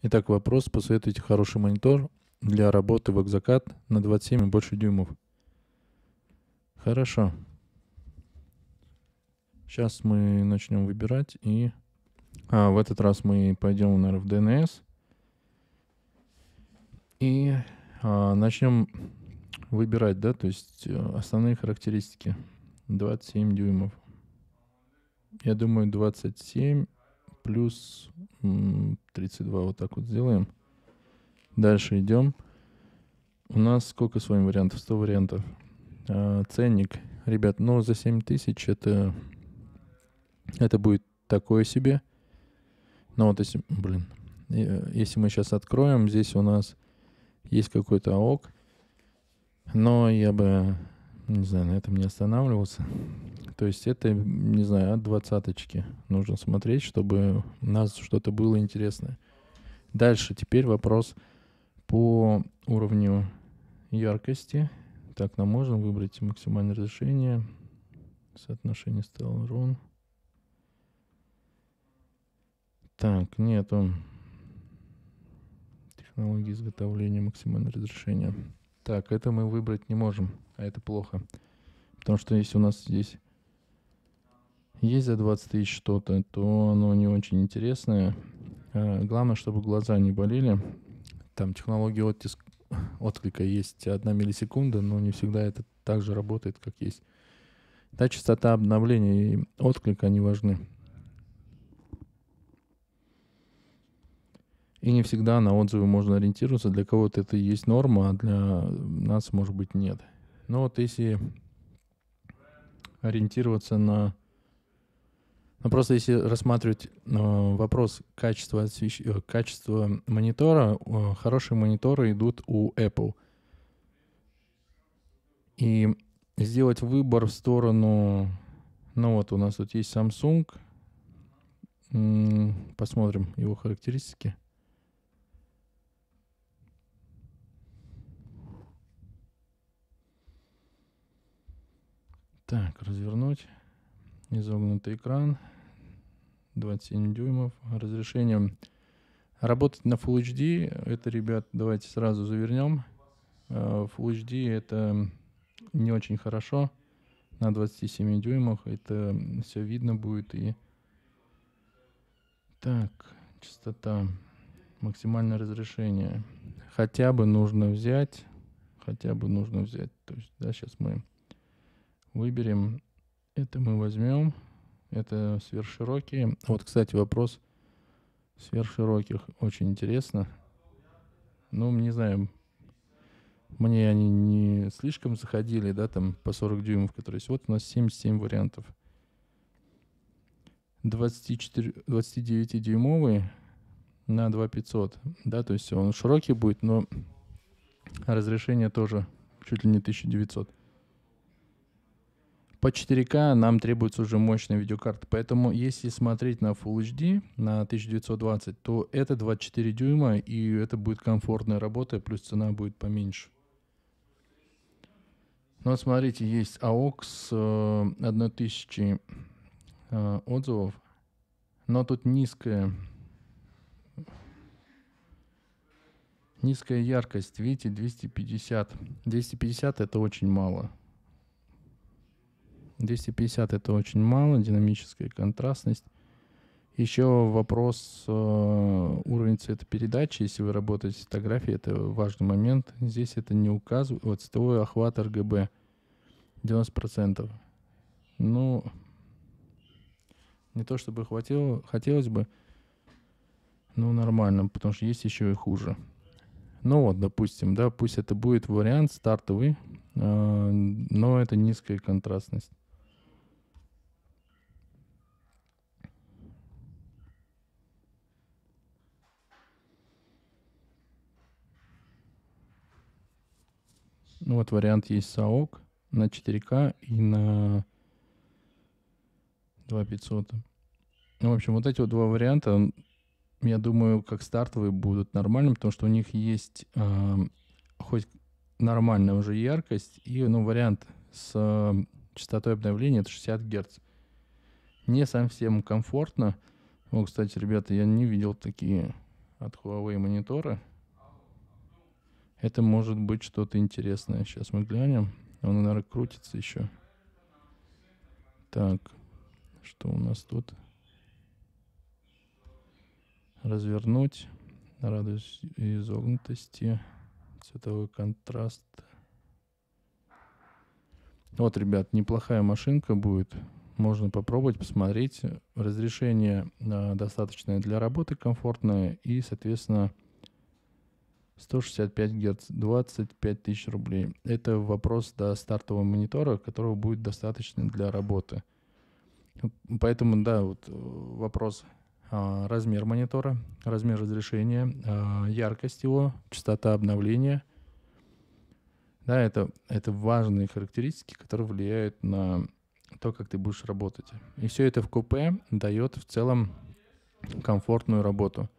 Итак, вопрос. Посоветуйте хороший монитор для работы в экзокат на 27 и больше дюймов. Хорошо. Сейчас мы начнем выбирать и... А, в этот раз мы пойдем, наверное, в DNS. И а, начнем выбирать, да, то есть э, основные характеристики. 27 дюймов. Я думаю, 27 плюс 32 вот так вот сделаем. Дальше идем. У нас сколько с вами вариантов? 100 вариантов. А, ценник, ребят, ну за 7000 это, это будет такое себе. Но ну, вот если, блин, э, если мы сейчас откроем, здесь у нас есть какой-то ок Но я бы не знаю, на этом не останавливаться. То есть это, не знаю, от двадцаточки нужно смотреть, чтобы у нас что-то было интересное. Дальше теперь вопрос по уровню яркости. Так, нам можно выбрать максимальное разрешение, соотношение сторон. Так, нету технологии изготовления максимального разрешения. Так, это мы выбрать не можем а это плохо. Потому что если у нас здесь есть за 20 тысяч что-то, то оно не очень интересное. А, главное, чтобы глаза не болели. Там технология оттиск, отклика есть одна миллисекунда, но не всегда это так же работает, как есть. Та частота обновления и отклика, они важны. И не всегда на отзывы можно ориентироваться. Для кого-то это и есть норма, а для нас, может быть, нет. Ну вот если ориентироваться на... Ну, просто если рассматривать э, вопрос качества, освещ... Э, качества монитора, э, хорошие мониторы идут у Apple. И сделать выбор в сторону... Ну вот, у нас тут есть Samsung. Посмотрим его характеристики. Так, развернуть. Изогнутый экран. 27 дюймов. Разрешением. Работать на Full HD, это, ребят, давайте сразу завернем. Э, Full HD это не очень хорошо. На 27 дюймах это все видно будет. И... Так, частота. Максимальное разрешение. Хотя бы нужно взять. Хотя бы нужно взять. То есть, да, сейчас мы Выберем. Это мы возьмем. Это сверхширокие. Вот, кстати, вопрос сверхшироких. Очень интересно. Ну, не знаю, мне они не слишком заходили, да, там по 40 дюймов, которые есть. Вот у нас 77 вариантов. 24, 29-дюймовый на 2500, да, то есть он широкий будет, но разрешение тоже чуть ли не 1900. По 4К нам требуется уже мощная видеокарта, поэтому если смотреть на Full HD, на 1920, то это 24 дюйма, и это будет комфортная работа, плюс цена будет поменьше. Ну вот смотрите, есть AOX с э, 1000 э, отзывов, но тут низкая низкая яркость, видите, 250. 250 это очень мало. 250 это очень мало, динамическая контрастность. Еще вопрос э, уровень цветопередачи, если вы работаете с фотографией, это важный момент. Здесь это не указывает. Вот цветовой охват RGB 90%. Ну, не то чтобы хватило, хотелось бы, но нормально, потому что есть еще и хуже. Ну вот, допустим, да, пусть это будет вариант стартовый, э, но это низкая контрастность. Ну вот вариант есть САОК на 4К и на 2500. Ну, в общем, вот эти вот два варианта, я думаю, как стартовые будут нормальным, потому что у них есть э, хоть нормальная уже яркость и, ну, вариант с э, частотой обновления это 60 Гц. Не совсем комфортно. Вот, кстати, ребята, я не видел такие от Huawei мониторы. Это может быть что-то интересное. Сейчас мы глянем. Он, наверное, крутится еще. Так, что у нас тут? Развернуть. Радость изогнутости. Цветовой контраст. Вот, ребят, неплохая машинка будет. Можно попробовать, посмотреть. Разрешение э, достаточное для работы, комфортное. И, соответственно, 165 Гц, 25 тысяч рублей. Это вопрос до стартового монитора, которого будет достаточно для работы. Поэтому, да, вот э, вопрос а, размер монитора, размер разрешения, а, яркость его, частота обновления. Да, это, это важные характеристики, которые влияют на то, как ты будешь работать. И все это в купе дает в целом комфортную работу.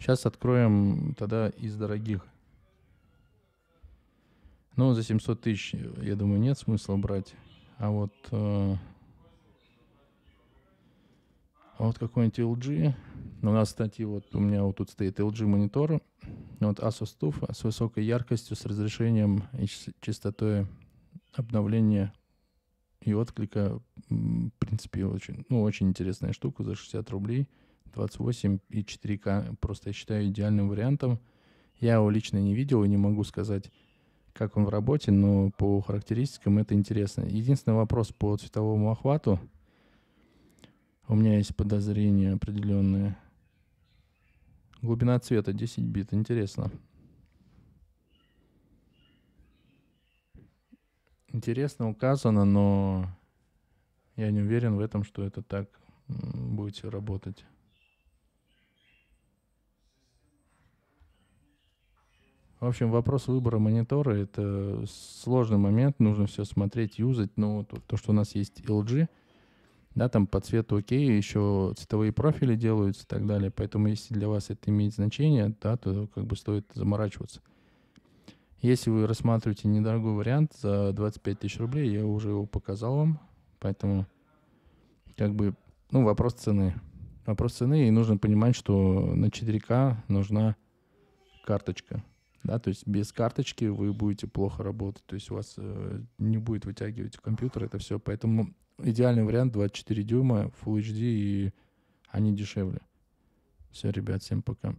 Сейчас откроем тогда из дорогих. Ну, за 700 тысяч, я думаю, нет смысла брать. А вот... Э, а вот какой-нибудь LG. Ну, у нас, кстати, вот у меня вот тут стоит LG монитор. Вот Asus TUF с высокой яркостью, с разрешением и частотой обновления и отклика. В принципе, очень, ну, очень интересная штука за 60 рублей. 28 и 4К просто я считаю идеальным вариантом. Я его лично не видел и не могу сказать, как он в работе, но по характеристикам это интересно. Единственный вопрос по цветовому охвату. У меня есть подозрения определенные. Глубина цвета 10 бит, интересно. Интересно указано, но я не уверен в этом, что это так будет работать. В общем, вопрос выбора монитора — это сложный момент, нужно все смотреть, юзать. Но ну, то, то, что у нас есть LG, да, там по цвету окей, еще цветовые профили делаются и так далее. Поэтому, если для вас это имеет значение, да, то как бы стоит заморачиваться. Если вы рассматриваете недорогой вариант за 25 тысяч рублей, я уже его показал вам, поэтому как бы, ну, вопрос цены. Вопрос цены, и нужно понимать, что на 4К нужна карточка да, то есть без карточки вы будете плохо работать, то есть у вас э, не будет вытягивать компьютер это все, поэтому идеальный вариант 24 дюйма, Full HD, и они дешевле. Все, ребят, всем пока.